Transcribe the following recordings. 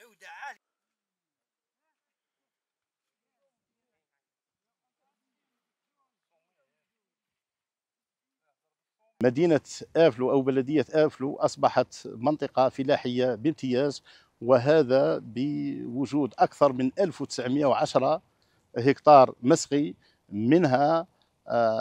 جودة عالية مدينة آفلو أو بلدية آفلو أصبحت منطقة فلاحية بامتياز وهذا بوجود أكثر من 1910 هكتار مسقي منها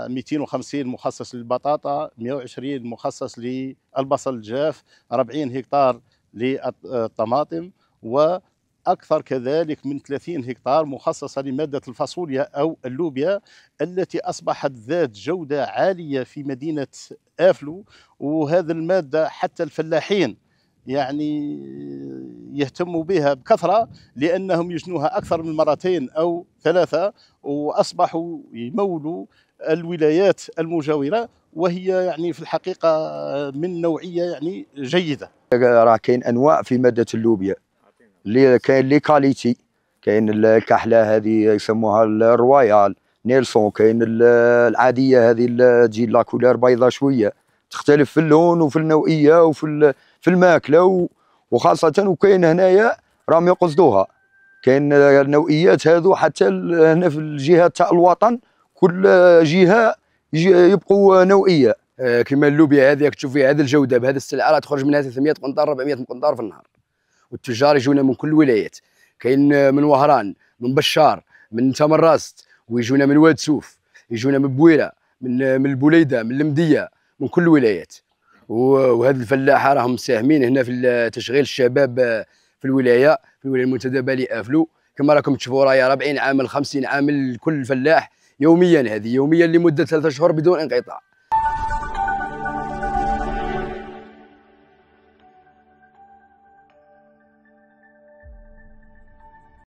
250 آه، مخصص للبطاطا 120 مخصص للبصل الجاف 40 هكتار للطماطم وأكثر كذلك من 30 هكتار مخصصة لمادة الفاصوليا أو اللوبيا التي أصبحت ذات جودة عالية في مدينة آفلو وهذه المادة حتى الفلاحين يعني يهتموا بها بكثره لانهم يجنوها اكثر من مرتين او ثلاثه واصبحوا يمولوا الولايات المجاوره وهي يعني في الحقيقه من نوعيه يعني جيده. راه كاين انواع في ماده اللوبيا اللي كاين لي كاليتي كاين الكحله هذه يسموها الرويال نيلسون كاين العاديه هذه تجي لا كولير بيضه شويه تختلف في اللون وفي النوعيه وفي في الماكله وخاصه وكاين هنايا راهم يقصدوها كاين النوعيات هذو حتى هنا في الجهه تاع الوطن كل جهه يبقوا نوعيه آه، كيما اللوبيا هذه تشوف فيها هذه الجوده بهذه السلعه راه تخرج منها 300 قنطار 400 قنطار في النهار والتجار يجونا من كل الولايات كاين من وهران من بشار من تمرست ويجونا من واد سوف يجونا من بويره من من البوليده من المديه من كل الولايات وهاد الفلاحه راهم مساهمين هنا في تشغيل الشباب في الولايه في الولايه المنتدبه لافلو كما راكم تشوفوا راهي 40 عام 50 عام كل فلاح يوميا هذه يوميا لمده ثلاثة شهور بدون انقطاع